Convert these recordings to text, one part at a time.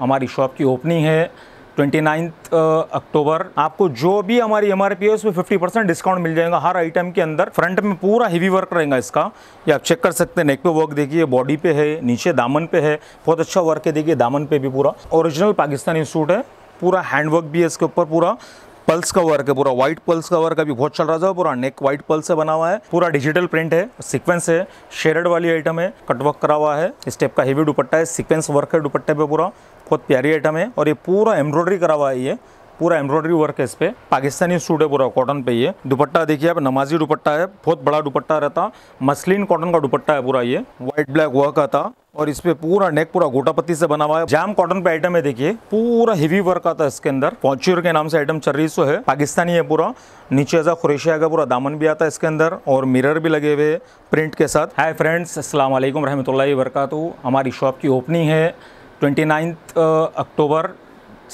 हमारी शॉप की ओपनिंग है ट्वेंटी नाइन्थ अक्टूबर आपको जो भी हमारी एम आर पी है उसमें फिफ्टी परसेंट डिस्काउंट मिल जाएगा हर आइटम के अंदर फ्रंट में पूरा हीवी वर्क रहेगा इसका ये आप चेक कर सकते हैं नेक पे वर्क देखिए बॉडी पे है नीचे दामन पे है बहुत अच्छा वर्क है देखिए दामन पे भी पूरा ओरिजिनल पाकिस्तानी सूट है पूरा हैंडवर्क भी है इसके ऊपर पूरा पल्स का वर्क है पूरा व्हाइट पल्स का वर्क अभी बहुत चल रहा था पूरा नेक व्हाइट पल्स से बना हुआ है पूरा डिजिटल प्रिंट है सीक्वेंस है शेडेड वाली आइटम है कटवर्क करा हुआ है इस टाइप का हेवी दुपट्टा है सीक्वेंस वर्क है दुपट्टे पे पूरा बहुत प्यारी आइटम है और ये पूरा एम्ब्रॉयडरी करा हुआ है ये पूरा एम्ब्रॉयडरी वर्क है इस पे पाकिस्तानी सूट है पूरा कॉटन पे ये दुपट्टा देखिए आप नमाजी दुपट्टा है बहुत बड़ा दुपट्टा रहता मसलिन कॉटन का दुपट्टा है पूरा ये व्हाइट ब्लैक वर्क आता और इस पे पूरा नेक पूरा गोटा पत्ती से बना हुआ है जाम कॉटन पे आइटम है देखिए पूरा हेवी वर्क आता है इसके अंदर फॉर्च्यूर के नाम से आइटम चर्री सो है पाकिस्तानी है पूरा नीचे ऐसा खुरेशिया का पूरा दामन भी आता है इसके अंदर और मिरर भी लगे हुए प्रिंट के साथ हाय फ्रेंड्स असला वालेकुम रहमतुल्लाहि हमारी शॉप की ओपनिंग है ट्वेंटी अक्टूबर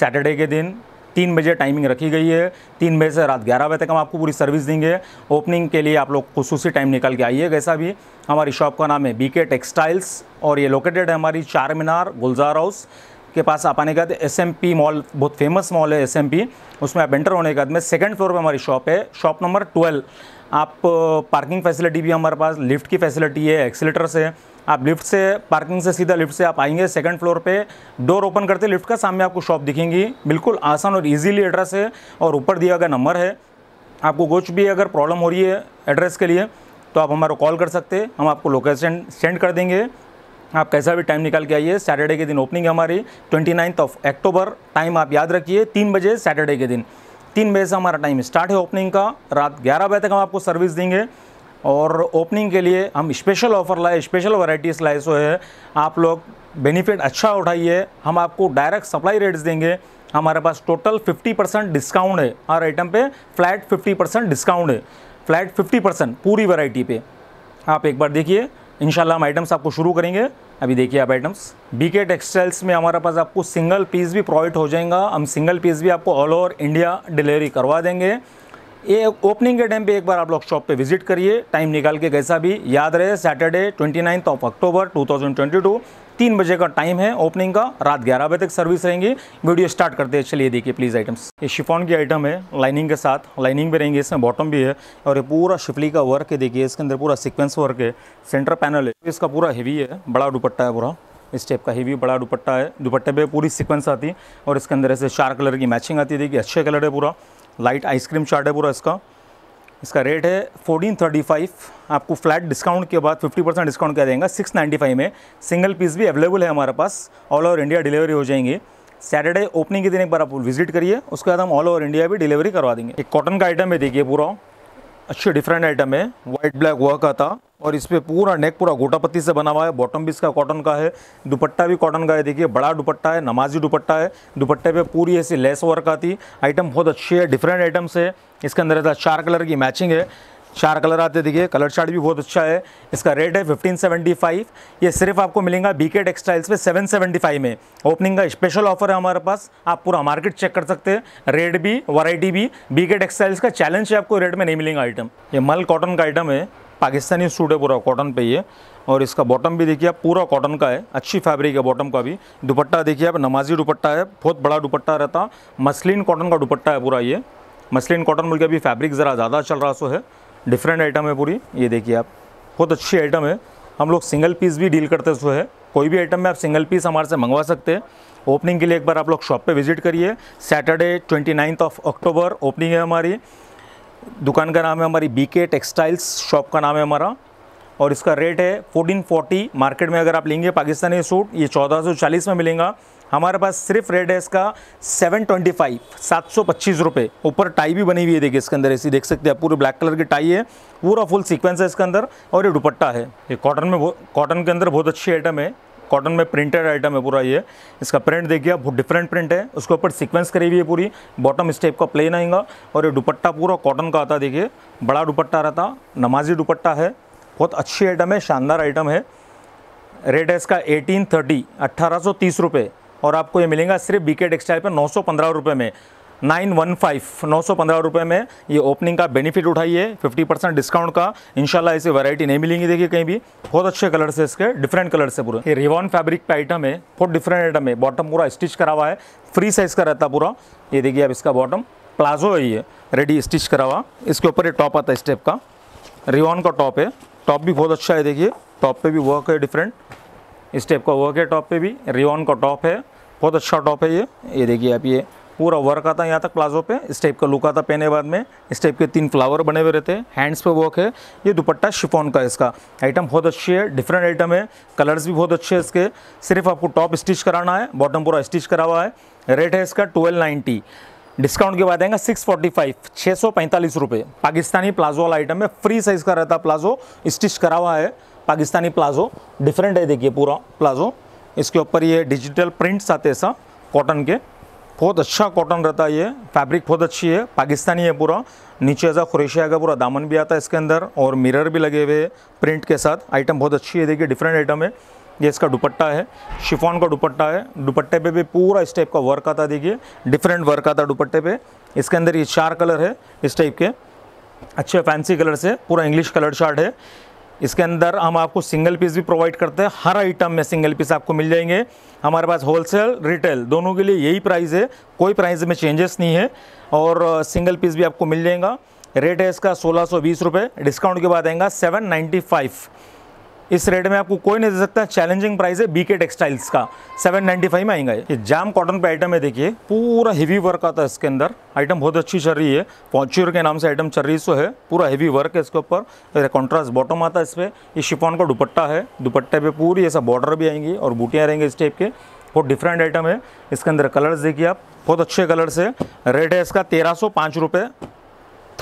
सैटरडे के दिन तीन बजे टाइमिंग रखी गई है तीन बजे से रात ग्यारह बजे तक हम आपको पूरी सर्विस देंगे ओपनिंग के लिए आप लोग खसूसी टाइम निकाल के आइए कैसा भी हमारी शॉप का नाम है बी के टेक्सटाइल्स और ये लोकेटेड है हमारी चार मीनार गुलजार हाउस के पास आप आने के बाद एस मॉल बहुत फेमस मॉल है एस उसमें आप एंटर होने के बाद में सेकेंड फ्लोर पर हमारी शॉप है शॉप नंबर ट्वेल्व आप पार्किंग uh, फैसिलिटी भी हमारे पास लिफ्ट की फैसिलिटी है एक्सीटर है आप लिफ्ट से पार्किंग से सीधा लिफ्ट से आप आएंगे सेकंड फ्लोर पे डोर ओपन करते लिफ्ट का सामने आपको शॉप दिखेंगी बिल्कुल आसान और इजीली एड्रेस है और ऊपर दिया गया नंबर है आपको कुछ भी अगर प्रॉब्लम हो रही है एड्रेस के लिए तो आप हमारा कॉल कर सकते हैं हम आपको लोकेशन सेंड कर देंगे आप कैसा भी टाइम निकाल के आइए सैटरडे के दिन ओपनिंग है हमारी twenty ninth of October time आप याद रखिए तीन बजे सैटरडे के दिन तीन बजे से हमारा टाइम स्टार्ट है ओपनिंग का रात ग्यारह बजे तक हम आपको सर्विस देंगे और ओपनिंग के लिए हम स्पेशल ऑफर लाए स्पेशल वैरायटीज लाए सो है आप लोग बेनिफिट अच्छा उठाइए हम आपको डायरेक्ट सप्लाई रेट्स देंगे हमारे पास टोटल 50 परसेंट डिस्काउंट है हर आइटम पे फ्लैट 50 परसेंट डिस्काउंट है फ्लैट 50 परसेंट पूरी वैरायटी पे आप एक बार देखिए इन हम आइटम्स आपको शुरू करेंगे अभी देखिए आप आइटम्स बी के टेक्सटाइल्स में हमारे पास आपको सिंगल पीस भी प्रोवाइड हो जाएगा हम सिंगल पीस भी आपको ऑल ओवर इंडिया डिलीवरी करवा देंगे ये ओपनिंग के टाइम पे एक बार आप लोग शॉप पे विजिट करिए टाइम निकाल के कैसा भी याद रहे Saturday twenty ninth of October to तीन बजे का टाइम है ओपनिंग का रात ग्यारह बजे तक सर्विस रहेंगी वीडियो स्टार्ट करते हैं चलिए देखिए प्लीज़ आइटम्स ये शिफॉन की आइटम है लाइनिंग के साथ लाइनिंग भी रहेंगे इसमें बॉटम भी है और ये पूरा शिफली का वर्क है देखिए इसके अंदर पूरा सिक्वेंस वर्क है सेंटर पैनल है इसका पूरा हीवी है बड़ा दुपट्टा है पूरा इस टाइप का हीवी बड़ा दुपट्टा है दुपट्टे पर पूरी सिक्वेंस आती है और इसके अंदर ऐसे चार कलर की मैचिंग आती है देखिए अच्छे कलर है पूरा लाइट आइसक्रीम चार्ट है पूरा इसका इसका रेट है फोर्टीन थर्टी फाइव आपको फ्लैट डिस्काउंट के बाद फिफ्टी परसेंट डिस्काउंट क्या देंगे सिक्स नाइन्टी फाइव में सिंगल पीस भी अवेलेबल है हमारे पास ऑल ओवर इंडिया डिलीवरी हो जाएंगे सैटरडे ओपनिंग के दिन एक बार आप विजिट करिए उसके बाद हम ऑल ओवर इंडिया भी डिलीवरी करवा देंगे एक कॉटन का आइटम है देखिए पूरा अच्छे डिफरेंट आइटम है वाइट ब्लैक वह का था और इस पर पूरा नेक पूरा गोटा पत्ती से बना हुआ है बॉटम भी इसका कॉटन का है दुपट्टा भी कॉटन का है देखिए बड़ा दुपट्टा है नमाजी दुपट्टा है दुपट्टे पे पूरी ऐसी लेस वर्क आती आइटम बहुत अच्छी है डिफरेंट आइटम्स है इसके अंदर ऐसा चार कलर की मैचिंग है चार कलर आते देखिए कलर चार्ट भी बहुत अच्छा है इसका रेट है 1575 ये सिर्फ आपको मिलेगा बीके टेक्सटाइल्स पे 775 में ओपनिंग का स्पेशल ऑफर है हमारे पास आप पूरा मार्केट चेक कर सकते हैं रेट भी वैरायटी भी बीके टेक्सटाइल्स का चैलेंज है आपको रेट में नहीं मिलेगा आइटम ये मल कॉटन का आइटम है पाकिस्तानी सूट है पूरा कॉटन पे ये और इसका बॉटम भी देखिए आप पूरा कॉटन का है अच्छी फैब्रिक है बॉटम का भी दुपट्टा देखिए आप नमाजी दुपट्टा है बहुत बड़ा दुपट्टा रहता मसलिन कॉटन का दुपट्टा है पूरा ये मसलिन कॉटन बोल के अभी फैब्रिक ज़रा ज़्यादा चल रहा सो है डिफरेंट आइटम है पूरी ये देखिए आप बहुत अच्छी आइटम है हम लोग सिंगल पीस भी डील करते हुए है कोई भी आइटम में आप सिंगल पीस हमारे से मंगवा सकते हैं ओपनिंग के लिए एक बार आप लोग शॉप पे विजिट करिए Saturday twenty ninth of October opening है हमारी दुकान का नाम है हमारी बी के टेक्सटाइल्स शॉप का नाम है हमारा और इसका रेट है 1440 मार्केट में अगर आप लेंगे पाकिस्तानी सूट ये 1440 में मिलेगा हमारे पास सिर्फ रेड है इसका सेवन ट्वेंटी फाइव सात सौ पच्चीस रुपये ऊपर टाई भी बनी हुई है देखिए इसके अंदर ऐसी देख सकते हैं पूरे ब्लैक कलर की टाई है पूरा फुल सीक्वेंस है इसके अंदर और ये दुपट्टा है ये कॉटन में कॉटन के अंदर बहुत अच्छी आइटम है कॉटन में प्रिंटेड आइटम है पूरा ये इसका प्रिंट देखिए बहुत डिफरेंट प्रिंट है उसके ऊपर सीक्वेंस करी हुई है पूरी बॉटम स्टेप का प्लेन आएगा और ये दुपट्टा पूरा कॉटन का आता देखिए बड़ा दुपट्टा रहता नमाजी दुपट्टा है बहुत अच्छी आइटम है शानदार आइटम है रेट है इसका एटीन थर्टी अट्ठारह सौ तीस रुपये और आपको ये मिलेगा सिर्फ बीके टेक्सटाइल पर नौ सौ में नाइन वन फाइव नौ सौ पंद्रह रुपये में ये ओपनिंग का बेनिफिट उठाइए फिफ्टी परसेंट डिस्काउंट का इनशाला ऐसी वैरायटी नहीं मिलेंगी देखिए कहीं भी बहुत अच्छे कलर से इसके डिफरेंट कलर से पूरे ये रिवॉन फैब्रिक पे आइटम है बहुत डिफरेंट आइटम है बॉटम पूरा स्टिच करा हुआ है फ्री साइज़ का रहता पूरा ये देखिए अब इसका बॉटम प्लाजो है ये रेडी स्टिच करा हुआ इसके ऊपर ये टॉप आता है स्टेप का रिवॉन का टॉप है टॉप भी बहुत अच्छा है देखिए टॉप पर भी वर्क है डिफरेंट स्टेप का वर्क है टॉप पर भी रिवॉन का टॉप है बहुत अच्छा टॉप है ये ये देखिए आप ये पूरा वर्क आता है यहाँ तक प्लाजो पे इस टाइप का लुक आता पहने बाद में इस टाइप के तीन फ्लावर बने हुए रहते हैं हैंड्स पे वर्क है ये दुपट्टा शिफोन का इसका आइटम बहुत अच्छी है डिफरेंट आइटम है कलर्स भी बहुत अच्छे हैं इसके सिर्फ आपको टॉप स्टिच कराना है बॉटम पूरा स्टिच करा हुआ है रेट है इसका ट्वेल्व नाइन्टी डिस्काउंट के बाद आएगा सिक्स फोर्टी फाइव छः सौ पैंतालीस रुपये पाकिस्तानी प्लाजो वाला आइटम है फ्री साइज़ का रहता प्लाजो स्टिच करा हुआ है पाकिस्तानी प्लाजो डिफरेंट है देखिए पूरा प्लाजो इसके ऊपर ये डिजिटल प्रिंट्स आते हैं सब कॉटन के बहुत अच्छा कॉटन रहता है ये फैब्रिक बहुत अच्छी है पाकिस्तानी है पूरा नीचे ऐसा खुरेशिया का पूरा दामन भी आता है इसके अंदर और मिरर भी लगे हुए हैं प्रिंट के साथ आइटम बहुत अच्छी है देखिए डिफरेंट आइटम है ये इसका दुपट्टा है शिफॉन का दुपट्टा है दुपट्टे पे भी पूरा इस टाइप का वर्क आता देखिए डिफरेंट वर्क आता दुपट्टे पे इसके अंदर ये चार कलर है इस टाइप के अच्छे फैंसी कलर से पूरा इंग्लिश कलर शार्ट है इसके अंदर हम आपको सिंगल पीस भी प्रोवाइड करते हैं हर आइटम में सिंगल पीस आपको मिल जाएंगे हमारे पास होलसेल रिटेल दोनों के लिए यही प्राइस है कोई प्राइस में चेंजेस नहीं है और सिंगल uh, पीस भी आपको मिल जाएगा रेट है इसका सोलह सौ बीस रुपये डिस्काउंट के बाद आएगा सेवन नाइन्टी फाइव इस रेट में आपको कोई नहीं दे सकता चैलेंजिंग प्राइस है बीके टेक्सटाइल्स का 795 में आएगा ये जाम कॉटन पे आइटम है देखिए पूरा हेवी वर्क आता है इसके अंदर आइटम बहुत अच्छी चल रही है पॉचूर के नाम से आइटम चल रही सो है पूरा हेवी वर्क है इसके ऊपर कॉन्ट्रास्ट बॉटम आता है इस पर ये शिफॉन का दुपट्टा है दुपट्टे पे पूरी ऐसा बॉर्डर भी आएंगी और बूटियाँ रहेंगे इस टाइप के बहुत डिफरेंट आइटम है इसके अंदर कलर्स देखिए आप बहुत अच्छे कलर्स है रेट है इसका तेरह सौ पाँच रुपये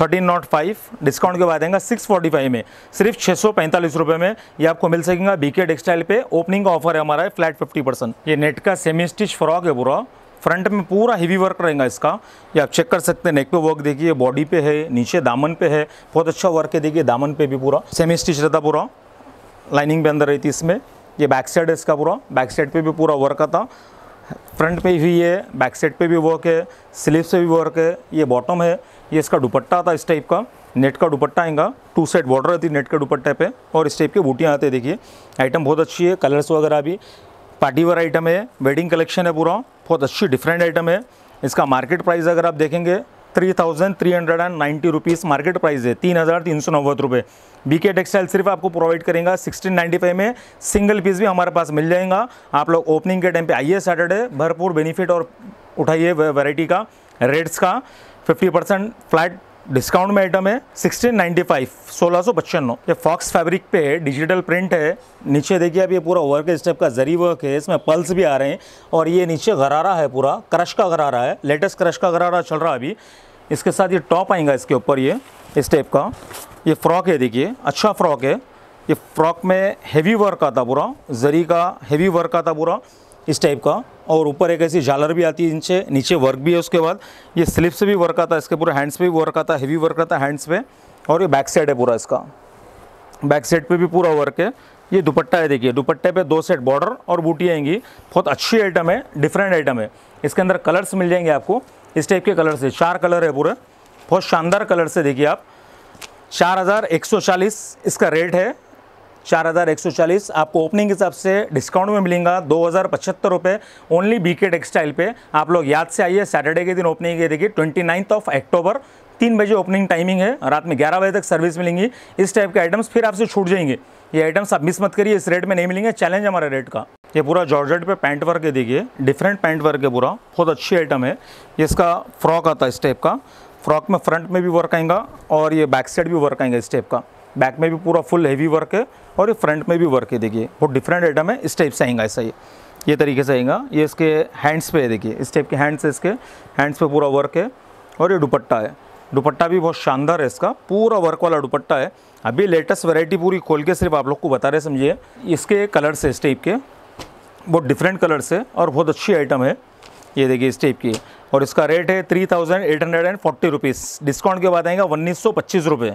थर्टीन नॉट फाइव डिस्काउंट के बाद आएगा सिक्स फोर्टी फाइव में सिर्फ छः सौ पैंतालीस रुपये में ये आपको मिल सकेगा बीके टेक्सटाइल पे ओपनिंग का ऑफर है हमारा है फ्लैट फिफ्टी परसेंट ये नेट का सेमी स्टिच फ्रॉक है पूरा फ्रंट में पूरा हीवी वर्क रहेगा इसका ये आप चेक कर सकते हैं नेक पे वर्क देखिए बॉडी पे है नीचे दामन पे है बहुत अच्छा वर्क है देखिए दामन पे भी पूरा सेमी स्टिच रहता पूरा लाइनिंग पे अंदर रहती इसमें ये बैक साइड है इसका पूरा बैक साइड पर भी पूरा वर्क आता फ्रंट पे भी ये बैक साइड पे भी वर्क है स्लीव से भी वर्क है ये बॉटम है ये इसका दुपट्टा था इस टाइप का नेट का दुपट्टा आएगा टू साइड बॉर्डर आती है नेट के दुपट्टे पे और इस टाइप की बूटियाँ आते हैं देखिए आइटम बहुत अच्छी है कलर्स वगैरह भी पार्टीवर आइटम है वेडिंग कलेक्शन है पूरा बहुत अच्छी डिफरेंट आइटम है इसका मार्केट प्राइस अगर आप देखेंगे three thousand three hundred and ninety rupees market price है तीन हज़ार तीन सौ नब्बे रुपये बी के टेक्सटाइल सिर्फ आपको प्रोवाइड करेगा सिक्सटीन नाइन्टी फाइव में सिंगल पीस भी हमारे पास मिल जाएगा आप लोग ओपनिंग के टाइम पे आइए सैटरडे भरपूर बेनिफिट और उठाइए वैरायटी का रेट्स का फिफ्टी परसेंट फ्लैट डिस्काउंट में आइटम है फाइव सोलह सौ पचपन ये फॉक्स फैब्रिक पे है डिजिटल प्रिंट है नीचे देखिए अब ये पूरा वर्क है स्टेप का जरी वर्क है इसमें पल्स भी आ रहे हैं और ये नीचे घरारा है पूरा क्रश का घरारा है लेटेस्ट क्रश का घरारा चल रहा है अभी इसके साथ ये टॉप आएगा इसके ऊपर ये इस टाइप का ये फ्रॉक है देखिए अच्छा फ्रॉक है ये फ्रॉक में हैवी वर्क आता पूरा जरी का हैवी वर्क आता पूरा इस टाइप का और ऊपर एक ऐसी झालर भी आती है इनसे नीचे वर्क भी है उसके बाद ये स्लिप्स भी वर्क आता है इसके पूरे हैंड्स पे भी वर्क आता है हैवी वर्क आता है हैंड्स पे और ये बैक साइड है पूरा इसका बैक साइड पे भी पूरा वर्क है ये दुपट्टा है देखिए दुपट्टे पे दो सेट बॉर्डर और बूटी आएंगी बहुत अच्छी आइटम है डिफरेंट आइटम है इसके अंदर कलर्स मिल जाएंगे आपको इस टाइप के कलर से चार कलर है पूरे बहुत शानदार कलर से देखिए आप चार हज़ार एक सौ चालीस इसका रेट है चार हज़ार एक सौ चालीस आपको ओपनिंग हिसाब से डिस्काउंट में मिलेगा दो हज़ार पचहत्तर रुपये ओनली बीके टेक्सटाइल पे आप लोग याद से आइए सैटरडे के दिन ओपनिंग के देखिए ट्वेंटी नाइन्थ ऑफ अक्टूबर तीन बजे ओपनिंग टाइमिंग है रात में ग्यारह बजे तक सर्विस मिलेंगी इस टाइप के आइटम्स फिर आपसे छूट जाएंगे ये आइटम्स आप मिस मत करिए इस रेट में नहीं मिलेंगे चैलेंज हमारे रेट का ये पूरा जॉर्जेट पे पैंट वर्क है देखिए डिफरेंट पैंट वर्क है पूरा बहुत अच्छी आइटम है ये इसका फ्रॉक आता है इस टाइप का फ्रॉक में फ्रंट में भी वर्क आएगा और ये बैक साइड भी वर्क आएगा इस टाइप का बैक में भी पूरा फुल हैवी वर्क है और ये फ्रंट में भी वर्क है देखिए बहुत डिफरेंट आइटम है इस टाइप से आएगा ऐसा ये ये तरीके से आएगा ये इसके हैंड्स पे है देखिए इस टाइप के हैंड्स है इसके हैंड्स पे पूरा वर्क है और ये दुपट्टा है दुपट्टा भी बहुत शानदार है इसका पूरा वर्क वाला दुपट्टा है अभी लेटेस्ट वैरायटी पूरी खोल के सिर्फ आप लोग को बता रहे समझिए इसके कलर्स है इस टाइप के बहुत डिफरेंट कलर्स है और बहुत अच्छी आइटम है ये देखिए इस टाइप की और इसका रेट है three thousand eight hundred and forty rupees discount के बाद आएगा उन्नीस सौ पच्चीस रुपये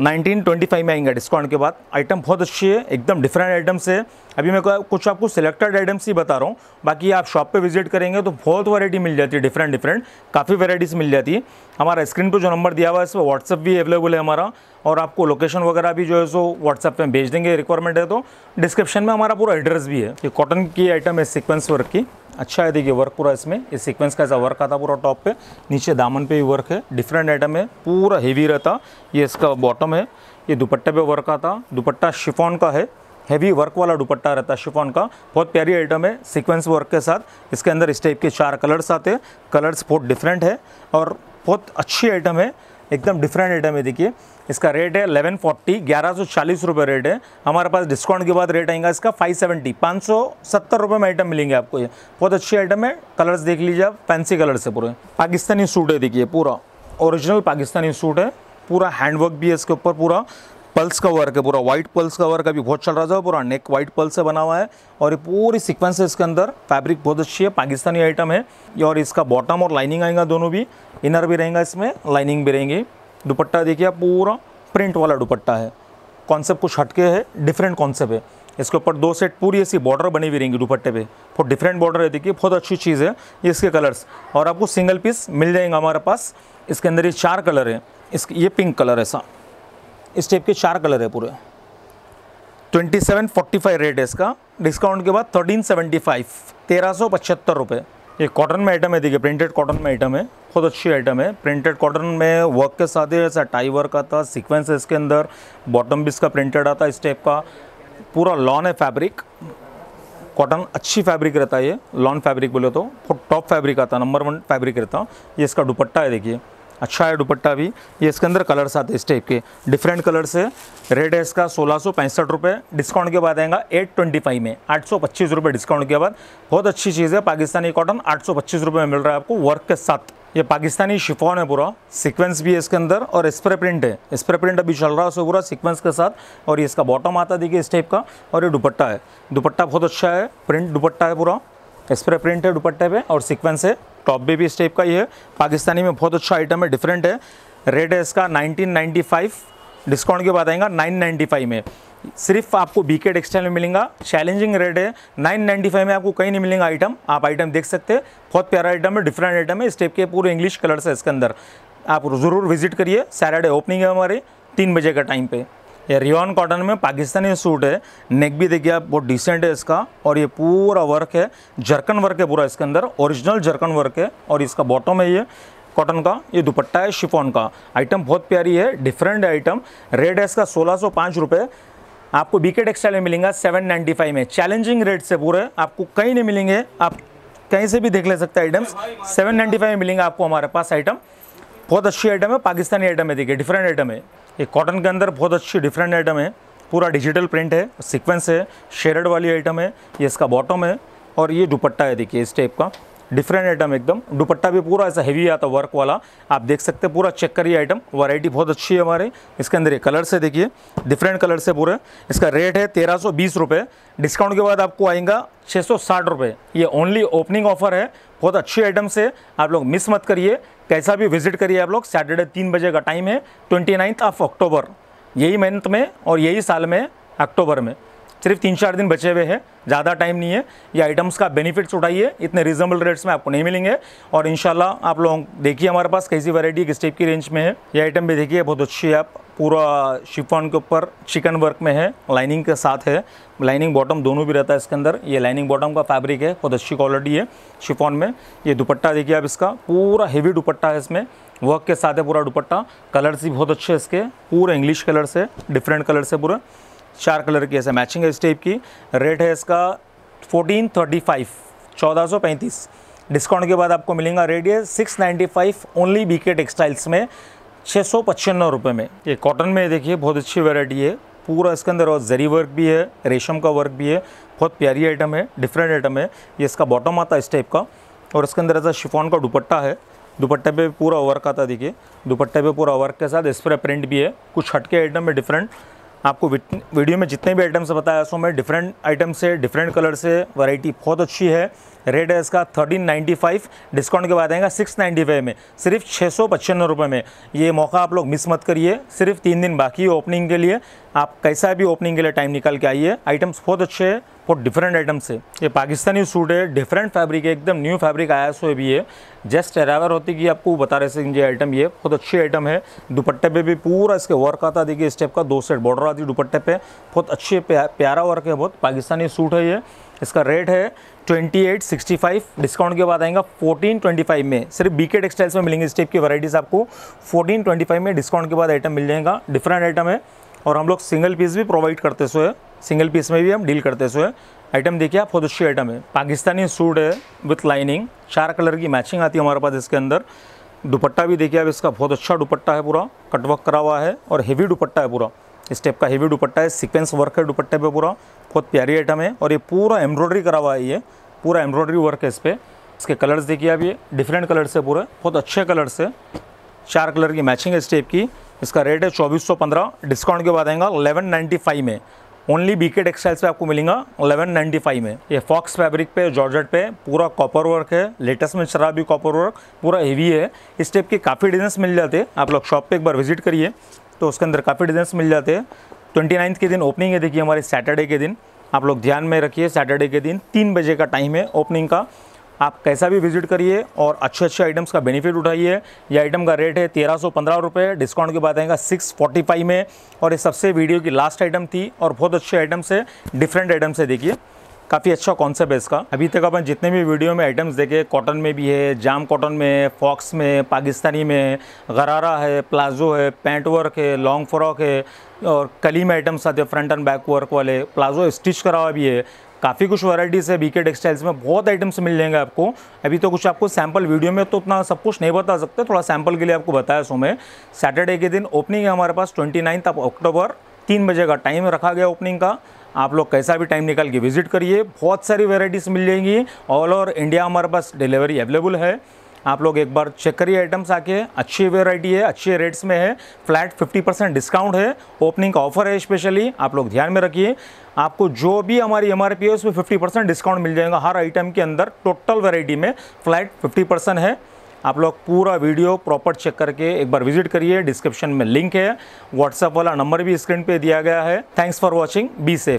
1925 में आएंगे डिस्काउंट के बाद आइटम बहुत अच्छी है एकदम डिफरेंट आइटम्स है अभी मैं कुछ आपको सिलेक्टेड आइटम्स ही बता रहा हूँ बाकी आप शॉप पे विजिट करेंगे तो बहुत वैरायटी मिल जाती है डिफरेंट डिफरेंट काफ़ी वैरायटीज़ मिल जाती है हमारा स्क्रीन पर जो नंबर दिया हुआ है इस पर व्हाट्सअप भी अवेलेबल है हमारा और आपको लोकेशन वगैरह भी जो है सो व्हाट्सअप में भेज देंगे रिक्वायरमेंट है तो डिस्क्रिप्शन में हमारा पूरा एड्रेस भी है ये कॉटन की आइटम है सिक्वेंस वर्क की अच्छा है देखिए वर्क पूरा इसमें इस सीक्वेंस का ऐसा वर्क आता पूरा टॉप पे नीचे दामन पे भी वर्क है डिफरेंट आइटम है पूरा हेवी रहता ये इसका बॉटम है ये दुपट्टे पे वर्क आता दुपट्टा शिफॉन का है हैवी वर्क वाला दुपट्टा रहता है शिफॉन का बहुत प्यारी आइटम है सीक्वेंस वर्क के साथ इसके अंदर इस टाइप के चार कलर्स आते हैं कलर्स बहुत डिफरेंट है और बहुत अच्छी आइटम है एकदम डिफरेंट आइटम है देखिए इसका रेट है एलेवन फोर्टी ग्यारह सौ चालीस रुपये रेट है हमारे पास डिस्काउंट के बाद रेट आएगा इसका फाइव सेवेंटी पाँच सौ सत्तर रुपये में आइटम मिलेंगे आपको ये बहुत अच्छी आइटम है कलर्स देख लीजिए आप फैंसी कलर्स है पूरे पाकिस्तानी सूट है देखिए पूरा ओरिजिनल पाकिस्तानी सूट है पूरा हैंडवर्क भी है इसके ऊपर पूरा पल्स का वर्क है पूरा वाइट पल्स का वर्क अभी बहुत चल रहा था पूरा नेक वाइट पल्स से बना हुआ है और ये पूरी सिक्वेंस है इसके अंदर फैब्रिक बहुत अच्छी है पाकिस्तानी आइटम है और इसका बॉटम और लाइनिंग आएगा दोनों भी इनर भी रहेगा इसमें लाइनिंग भी रहेंगी दुपट्टा देखिए आप पूरा प्रिंट वाला दुपट्टा है कॉन्सेप्ट कुछ हटके है डिफरेंट कॉन्सेप्ट है इसके ऊपर दो सेट पूरी ऐसी बॉर्डर बनी हुई रहेंगी दुपट्टे पे बहुत डिफरेंट बॉर्डर है देखिए बहुत अच्छी चीज़ है इसके कलर्स और आपको सिंगल पीस मिल जाएगा हमारे पास इसके अंदर ये चार कलर है इस ये पिंक कलर ऐसा इस टाइप के चार कलर है पूरे twenty seven forty five rate है इसका डिस्काउंट के बाद थर्टीन सेवेंटी फाइव तेरह सौ पचहत्तर रुपये ये कॉटन में आइटम है देखिए प्रिंटेड कॉटन में आइटम है बहुत अच्छी आइटम है प्रिंटेड कॉटन में वर्क के साथ ही ऐसा टाई वर्क आता है है इसके अंदर बॉटम भी इसका प्रिंटेड आता है इस टाइप का पूरा लॉन है फैब्रिक कॉटन अच्छी फैब्रिक रहता है ये लॉन फैब्रिक बोले तो टॉप फैब्रिक आता नंबर वन फैब्रिक रहता ये इसका दुपट्टा है देखिए अच्छा है दुपट्टा भी ये इसके अंदर कलर्स आते हैं इस टाइप के डिफरेंट कलर्स है रेड है इसका सोलह सौ पैंसठ रुपये डिस्काउंट के बाद आएगा एट ट्वेंटी फाइव में आठ सौ पच्चीस रुपये डिस्काउंट के बाद बहुत अच्छी चीज़ है पाकिस्तानी कॉटन आठ सौ पच्चीस रुपये में मिल रहा है आपको वर्क के साथ ये पाकिस्तानी शिफॉन है पूरा सीक्वेंस भी है इसके अंदर और स्प्रे प्रिंट है स्प्रे प्रिंट अभी चल रहा है उसमें पूरा सीक्वेंस के साथ और ये इसका बॉटम आता देखिए इस टाइप का और ये दुपट्टा है दुपट्टा बहुत अच्छा है प्रिंट दुपट्टा है पूरा स्प्रे प्रिंटेड दुपट्टे पे और सीक्वेंस है टॉप भी, इस टाइप का ही है पाकिस्तानी में बहुत अच्छा आइटम है डिफरेंट है रेट है इसका 1995 डिस्काउंट के बाद आएगा 995 में सिर्फ आपको बीके टेक्सटाइल में मिलेगा चैलेंजिंग रेट है 995 में आपको कहीं नहीं मिलेगा आइटम आप आइटम देख सकते हैं बहुत प्यारा आइटम है डिफरेंट आइटम है इस टाइप के पूरे इंग्लिश कलर्स है इसके अंदर आप ज़रूर विजिट करिए सैटरडे ओपनिंग है हमारे तीन बजे का टाइम पर ये रिवान कॉटन में पाकिस्तानी सूट है नेक भी देखिए आप बहुत डिसेंट है इसका और ये पूरा वर्क है जर्कन वर्क है पूरा इसके अंदर ओरिजिनल जर्कन वर्क है और इसका बॉटम है ये कॉटन का ये दुपट्टा है शिफॉन का आइटम बहुत प्यारी है डिफरेंट आइटम रेट है इसका सोलह सौ पाँच रुपये आपको बीके टेक्सटाइल में मिलेगा 795 में चैलेंजिंग रेट से पूरे आपको कहीं नहीं मिलेंगे आप कहीं से भी देख ले सकते हैं आइटम्स 795 में मिलेंगे आपको हमारे पास आइटम बहुत अच्छी आइटम है पाकिस्तानी आइटम है देखिए डिफरेंट आइटम है ये कॉटन के अंदर बहुत अच्छी डिफरेंट आइटम है पूरा डिजिटल प्रिंट है सिक्वेंस है शेडेड वाली आइटम है ये इसका बॉटम है और ये दुपट्टा है देखिए इस टाइप का डिफरेंट आइटम एकदम दुपट्टा भी पूरा ऐसा हैवी आता वर्क वाला आप देख सकते हैं पूरा चेक करिए आइटम वैरायटी बहुत अच्छी है हमारे इसके अंदर ये कलर्स है देखिए डिफरेंट कलर से पूरे इसका रेट है तेरह सौ बीस रुपये डिस्काउंट के बाद आपको आएगा छः सौ साठ रुपये ये ओनली ओपनिंग ऑफर है बहुत अच्छी आइटम से आप लोग मिस मत करिए कैसा भी विजिट करिए आप लोग सैटरडे तीन बजे का टाइम है ट्वेंटी नाइन्थ ऑफ अक्टूबर यही मंथ में और यही साल में अक्टूबर में सिर्फ तीन चार दिन बचे हुए हैं ज़्यादा टाइम नहीं है ये आइटम्स का बेनिफिट्स उठाइए इतने रीजनेबल रेट्स में आपको नहीं मिलेंगे और इन आप लोग देखिए हमारे पास कैसी वैरायटी किस टाइप की रेंज में है ये आइटम भी देखिए बहुत अच्छी है आप पूरा शिफॉन के ऊपर चिकन वर्क में है लाइनिंग के साथ है लाइनिंग बॉटम दोनों भी रहता है इसके अंदर ये लाइनिंग बॉटम का फैब्रिक है बहुत अच्छी क्वालिटी है शिफॉन में ये दुपट्टा देखिए आप इसका पूरा हेवी दुपट्टा है इसमें वर्क के साथ है पूरा दुपट्टा कलर्स भी बहुत अच्छे इसके पूरे इंग्लिश कलर्स है डिफरेंट कलर्स है पूरा चार कलर की ऐसे मैचिंग है इस टाइप की रेट है इसका फोर्टीन थर्टी फाइव चौदह सौ पैंतीस डिस्काउंट के बाद आपको मिलेगा रेट ये six ninety five only B K textiles में छः सौ पचानवे रुपये में ये कॉटन में देखिए बहुत अच्छी वेराइटी है पूरा इसके अंदर और जरी वर्क भी है रेशम का वर्क भी है बहुत प्यारी आइटम है डिफरेंट आइटम है ये इसका बॉटम आता है इस टाइप का और इसके अंदर ऐसा शिफॉन का दुपट्टा है दुपट्टे पे पूरा वर्क आता है देखिए दुपट्टे पे पूरा वर्क के साथ स्प्रे प्रिंट भी है कुछ हटके आइटम है डिफरेंट आपको वीडियो में जितने भी आइटम्स बताया उसमें डिफरेंट आइटम से डिफरेंट कलर से वैरायटी बहुत अच्छी है रेट है इसका थर्टीन नाइन्टी फाइव डिस्काउंट के बाद आएगा सिक्स नाइन्टी फाइव में सिर्फ छः सौ पचानवे रुपये में ये मौका आप लोग मिस मत करिए सिर्फ तीन दिन बाकी है ओपनिंग के लिए आप कैसा भी ओपनिंग के लिए टाइम निकाल के आइए आइटम्स बहुत अच्छे हैं बहुत डिफरेंट आइटम्स है ये पाकिस्तानी सूट है डिफरेंट फैब्रिक है एकदम न्यू फैब्रिक आया सो भी है जस्ट अरावर होती कि आपको बता रहे थे आइटम ये बहुत अच्छी आइटम है दुपट्टे पे भी पूरा इसके वर्क आता देखिए स्टेप का दो सेट बॉर्डर आती है दुपट्टे पे बहुत अच्छे प्यारा वर्क है बहुत पाकिस्तानी सूट है ये इसका रेट है twenty eight sixty five discount के बाद आएगा फोर्टीन ट्वेंटी फाइव में सिर्फ बी के टेक्सटाइल्स में मिलेंगे इस टाइप की वराइटीज़ आपको फोर्टीन ट्वेंटी फाइव में डिस्काउंट के बाद आइटम मिल जाएगा डिफरेंट आइटम है और हम लोग सिंगल पीस भी प्रोवाइड करते सो है सिंगल पीस में भी हम डील करते सो है आइटम देखिए आप खुदशी आइटम है पाकिस्तानी सूट है विथ लाइनिंग चार कलर की मैचिंग आती है हमारे पास इसके अंदर दुपट्टा भी देखिए आप इसका बहुत अच्छा दुपट्टा है पूरा कटवक करा हुआ है और हेवी दुपट्टा है पूरा स्टेप का हेवी दुपट्टा है सीक्वेंस वर्क है दुपट्टे पे पूरा बहुत प्यारी आइटम है और ये पूरा एम्ब्रॉयडरी करा हुआ है ये पूरा एम्ब्रॉयडरी वर्क है इस पर इसके कलर्स देखिए आप ये डिफरेंट कलर्स है पूरे बहुत अच्छे कलर्स है चार कलर की मैचिंग है स्टेप की इसका रेट है चौबीस सौ पंद्रह डिस्काउंट के बाद आएगा अलेवन नाइन्टी फाइव में ओनली बीके टेक्सटाइल्स पे आपको मिलेगा अलेवन नाइन्टी फाइव में ये फॉक्स फैब्रिक पे जॉर्जेट पे पूरा कॉपर वर्क है लेटेस्ट में चला भी कॉपर वर्क पूरा हेवी है इस टाइप के काफ़ी डिजाइन मिल जाते हैं आप लोग शॉप पे एक बार विजिट करिए तो उसके अंदर काफ़ी डिजाइन मिल जाते हैं ट्वेंटी नाइन्थ के दिन ओपनिंग है देखिए हमारे सैटरडे के दिन आप लोग ध्यान में रखिए सैटरडे के दिन तीन बजे का टाइम है ओपनिंग का आप कैसा भी विजिट करिए और अच्छे अच्छे आइटम्स का बेनिफिट उठाइए ये आइटम का रेट है तेरह सौ पंद्रह रुपये डिस्काउंट के बाद आएगा सिक्स फोर्टी फाइव में और ये सबसे वीडियो की लास्ट आइटम थी और बहुत अच्छे आइटम्स है डिफरेंट आइटम्स है देखिए काफ़ी अच्छा कॉन्सेप्ट है इसका अभी तक अपन जितने भी वीडियो में आइटम्स देखे कॉटन में भी है जाम कॉटन में है फॉक्स में पाकिस्तानी में गरारा है प्लाजो है पैंट वर्क है लॉन्ग फ्रॉक है और कली में आइटम्स आते हैं फ्रंट एंड बैक वर्क वाले प्लाजो स्टिच करा हुआ भी है काफ़ी कुछ वैराइटीज़ है बीके टेक्सटाइल्स में बहुत आइटम्स मिल जाएंगे आपको अभी तो कुछ आपको सैंपल वीडियो में तो उतना सब कुछ नहीं बता सकते थोड़ा सैंपल के लिए आपको बताया सो में सैटरडे के दिन ओपनिंग है हमारे पास ट्वेंटी नाइन्थ अक्टूबर तीन बजे का टाइम रखा गया ओपनिंग का आप लोग कैसा भी टाइम निकाल के विजिट करिए बहुत सारी वेराइटीज़ मिल जाएंगी ऑल ओवर इंडिया हमारे पास डिलीवरी अवेलेबल है आप लोग एक बार चेक करिए आइटम्स आके अच्छी वेराइटी है अच्छे रेट्स में है फ्लैट 50 परसेंट डिस्काउंट है ओपनिंग का ऑफर है स्पेशली आप लोग ध्यान में रखिए आपको जो भी हमारी एम आर पी है उसमें फिफ्टी परसेंट डिस्काउंट मिल जाएगा हर आइटम के अंदर टोटल वेराइटी में फ्लैट फिफ्टी परसेंट है आप लोग पूरा वीडियो प्रॉपर चेक करके एक बार विजिट करिए डिस्क्रिप्शन में लिंक है व्हाट्सएप वाला नंबर भी स्क्रीन पर दिया गया है thanks for watching be safe